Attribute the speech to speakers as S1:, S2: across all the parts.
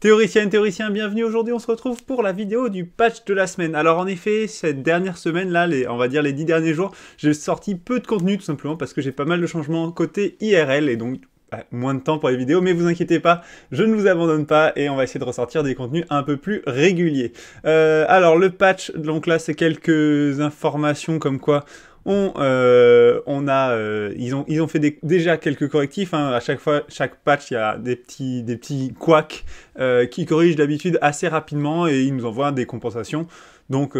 S1: Théoriciennes, théoriciens, bienvenue. Aujourd'hui, on se retrouve pour la vidéo du patch de la semaine. Alors en effet, cette dernière semaine là, on va dire les dix derniers jours, j'ai sorti peu de contenu tout simplement parce que j'ai pas mal de changements côté IRL et donc bah, moins de temps pour les vidéos, mais vous inquiétez pas, je ne vous abandonne pas et on va essayer de ressortir des contenus un peu plus réguliers. Euh, alors le patch, donc là c'est quelques informations comme quoi on, euh, on a, euh, ils, ont, ils ont fait déjà quelques correctifs. Hein. À chaque fois, chaque patch, il y a des petits, des petits couacs euh, qui corrigent d'habitude assez rapidement et ils nous envoient des compensations. Donc,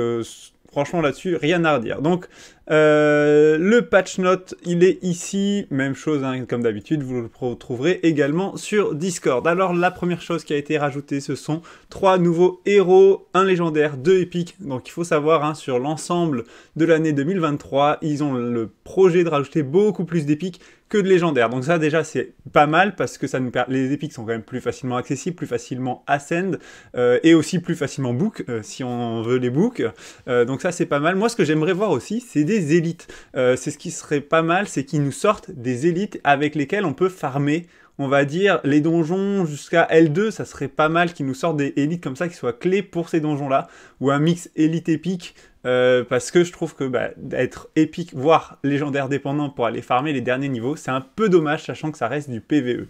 S1: Franchement, là-dessus, rien à redire. Donc, euh, le patch note, il est ici. Même chose, hein, comme d'habitude, vous le retrouverez également sur Discord. Alors, la première chose qui a été rajoutée, ce sont trois nouveaux héros, un légendaire, deux épiques. Donc, il faut savoir, hein, sur l'ensemble de l'année 2023, ils ont le projet de rajouter beaucoup plus d'épiques que de légendaires. Donc ça déjà c'est pas mal parce que ça nous les épiques sont quand même plus facilement accessibles, plus facilement ascend euh, et aussi plus facilement book euh, si on veut les book. donc donc ça, c'est pas mal. Moi, ce que j'aimerais voir aussi, c'est des élites. Euh, c'est ce qui serait pas mal, c'est qu'ils nous sortent des élites avec lesquelles on peut farmer on va dire, les donjons jusqu'à L2, ça serait pas mal qu'ils nous sortent des élites comme ça qui soient clés pour ces donjons-là, ou un mix élite épique, euh, parce que je trouve que bah, d'être être épique, voire légendaire dépendant pour aller farmer les derniers niveaux, c'est un peu dommage, sachant que ça reste du PVE.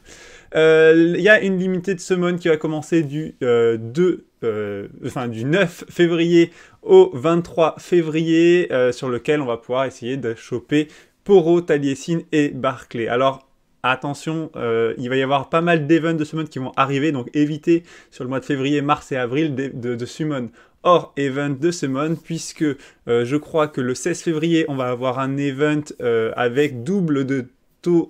S1: Euh, il y a une limitée de summon qui va commencer du, 2, euh, enfin, du 9 février au 23 février, sur lequel on va pouvoir essayer de choper Poro, Taliesin et Barclay. Alors, Attention, euh, il va y avoir pas mal d'events de summon qui vont arriver, donc évitez sur le mois de février, mars et avril de, summon hors event de summon, puisque euh, je crois que le 16 février, on va avoir un event euh, avec double de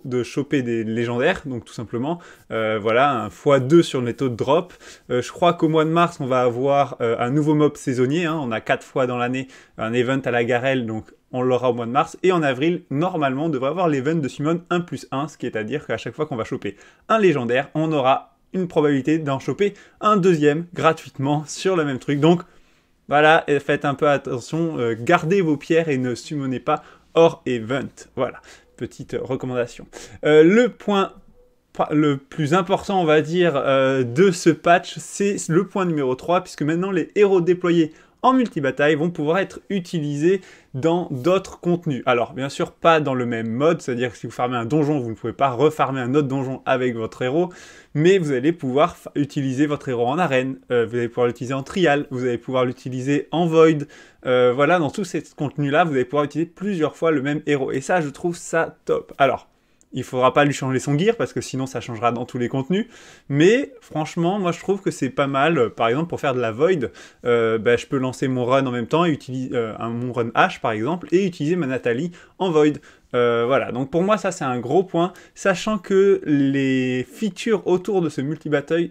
S1: de choper des légendaires, donc tout simplement, euh, voilà, un x2 sur les taux de drop. Euh, je crois qu'au mois de mars, on va avoir euh, un nouveau mob saisonnier, hein. on a quatre fois dans l'année un event à la Garelle, donc on l'aura au mois de mars, et en avril, normalement, on devrait avoir l'event de Simone 1 plus 1, ce qui est à dire qu'à chaque fois qu'on va choper un légendaire, on aura une probabilité d'en choper un deuxième gratuitement sur le même truc. Donc voilà, faites un peu attention, gardez vos pierres et ne summonez pas hors event. Voilà petite recommandation. Euh, le point le plus important, on va dire, euh, de ce patch, c'est le point numéro 3, puisque maintenant les héros déployés en multi-bataille vont pouvoir être utilisés dans d'autres contenus. Alors, bien sûr, pas dans le même mode, c'est-à-dire que si vous farmez un donjon, vous ne pouvez pas refarmer un autre donjon avec votre héros, mais vous allez pouvoir utiliser votre héros en arène, euh, vous allez pouvoir l'utiliser en trial, vous allez pouvoir l'utiliser en void. Euh, voilà, dans tous ces contenus-là, vous allez pouvoir utiliser plusieurs fois le même héros. Et ça, je trouve ça top. Alors, il faudra pas lui changer son gear parce que sinon ça changera dans tous les contenus. Mais franchement, moi je trouve que c'est pas mal. Par exemple, pour faire de la void, euh, bah, je peux lancer mon run en même temps et utiliser euh, un, mon run H par exemple et utiliser ma Nathalie en void. Euh, voilà, donc pour moi ça c'est un gros point, sachant que les features autour de ce multi-battle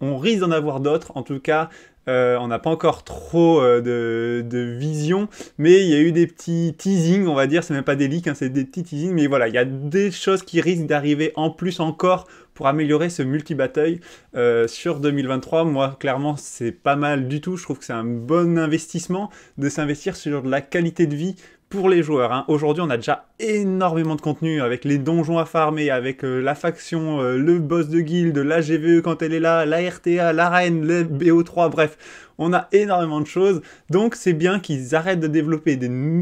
S1: on risque d'en avoir d'autres. En tout cas, euh, on n'a pas encore trop euh, de, vision, mais il y a eu des petits teasings, on va dire, c'est même pas des leaks, hein, c'est des petits teasings, mais voilà, il y a des choses qui risquent d'arriver en plus encore pour améliorer ce multi-bataille euh, sur 2023. Moi, clairement, c'est pas mal du tout. Je trouve que c'est un bon investissement de s'investir sur la qualité de vie pour les joueurs. Hein. Aujourd'hui, on a déjà énormément de contenu avec les donjons à farmer, avec la faction, le boss de guilde, la GVE quand elle est là, la RTA, la reine, le BO3, bref on a énormément de choses. Donc c'est bien qu'ils arrêtent de développer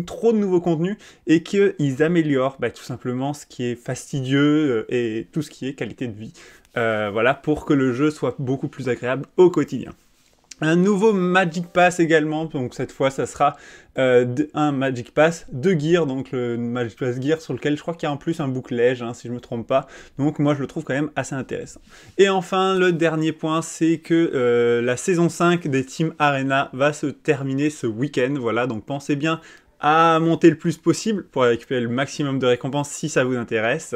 S1: trop de nouveaux contenus et qu'ils améliorent bah, tout simplement ce qui est fastidieux euh, et tout ce qui est qualité de vie. Euh, voilà, pour que le jeu soit beaucoup plus agréable au quotidien. Un nouveau Magic Pass également, donc cette fois ça sera euh, un Magic Pass de Gear, donc le Magic Pass Gear sur lequel je crois qu'il y a en plus un bouclage, hein, si je ne me trompe pas. Donc moi je le trouve quand même assez intéressant. Et enfin le dernier point, c'est que euh, la saison 5 des Team Arena va se terminer ce week-end, voilà, donc pensez bien à monter le plus possible pour récupérer le maximum de récompenses si ça vous intéresse.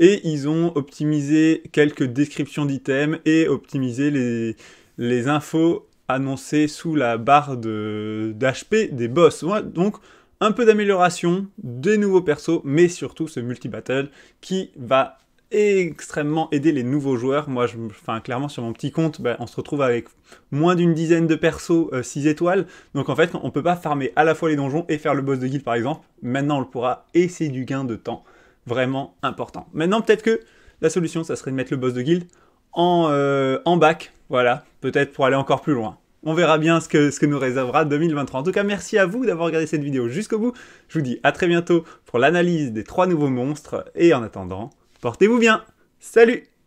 S1: Et ils ont optimisé quelques descriptions d'items et optimisé les, les infos annoncé sous la barre d'HP des boss. donc un peu d'amélioration, des nouveaux persos, mais surtout ce multi-battle qui va extrêmement aider les nouveaux joueurs. Moi, je, enfin, clairement, sur mon petit compte, bah, on se retrouve avec moins d'une dizaine de persos euh, six 6 étoiles. Donc, en fait, on peut pas farmer à la fois les donjons et faire le boss de guild, par exemple. Maintenant, on le pourra et c'est du gain de temps vraiment important. Maintenant, peut-être que la solution, ça serait de mettre le boss de guild euh, en, bac. Voilà, peut-être pour aller encore plus loin. On verra bien ce que, ce que nous réservera 2023. En tout cas, merci à vous d'avoir regardé cette vidéo jusqu'au bout. Je vous dis à très bientôt pour l'analyse des trois nouveaux monstres. Et en attendant, portez-vous bien. Salut